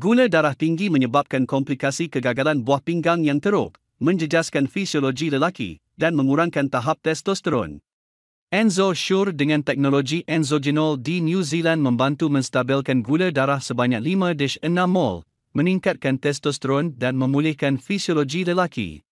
Gula darah tinggi menyebabkan komplikasi kegagalan buah pinggang yang teruk, menjejaskan fisiologi lelaki, dan mengurangkan tahap testosteron. Enzo Sure dengan teknologi Enzogenol di New Zealand membantu menstabilkan gula darah sebanyak 5-6 mol, meningkatkan testosteron dan memulihkan fisiologi lelaki.